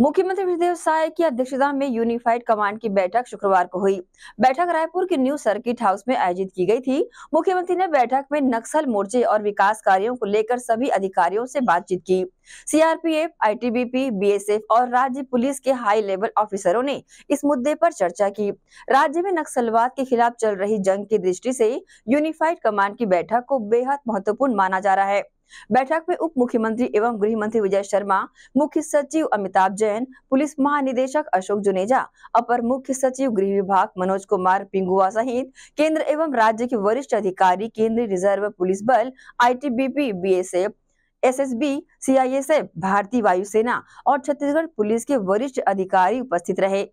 मुख्यमंत्री विजय साय की अध्यक्षता में यूनिफाइड कमांड की बैठक शुक्रवार को हुई बैठक रायपुर के न्यू सर्किट हाउस में आयोजित की गई थी मुख्यमंत्री ने बैठक में नक्सल मोर्चे और विकास कार्यों को लेकर सभी अधिकारियों से बातचीत की सीआरपीएफ आईटीबीपी बीएसएफ और राज्य पुलिस के हाई लेवल ऑफिसरों ने इस मुद्दे पर चर्चा की राज्य में नक्सलवाद के खिलाफ चल रही जंग की दृष्टि से यूनिफाइड कमांड की बैठक को बेहद महत्वपूर्ण माना जा रहा है बैठक में उप मुख्यमंत्री एवं गृह मंत्री विजय शर्मा मुख्य सचिव अमिताभ जैन पुलिस महानिदेशक अशोक जुनेजा अपर मुख्य सचिव गृह विभाग मनोज कुमार पिंगुआ सहित केंद्र एवं राज्य के वरिष्ठ अधिकारी केंद्रीय रिजर्व पुलिस बल आईटीबीपी बीएसएफ एसएसबी, सीआईएसएफ, भारतीय वायुसेना और छत्तीसगढ़ पुलिस के वरिष्ठ अधिकारी उपस्थित रहे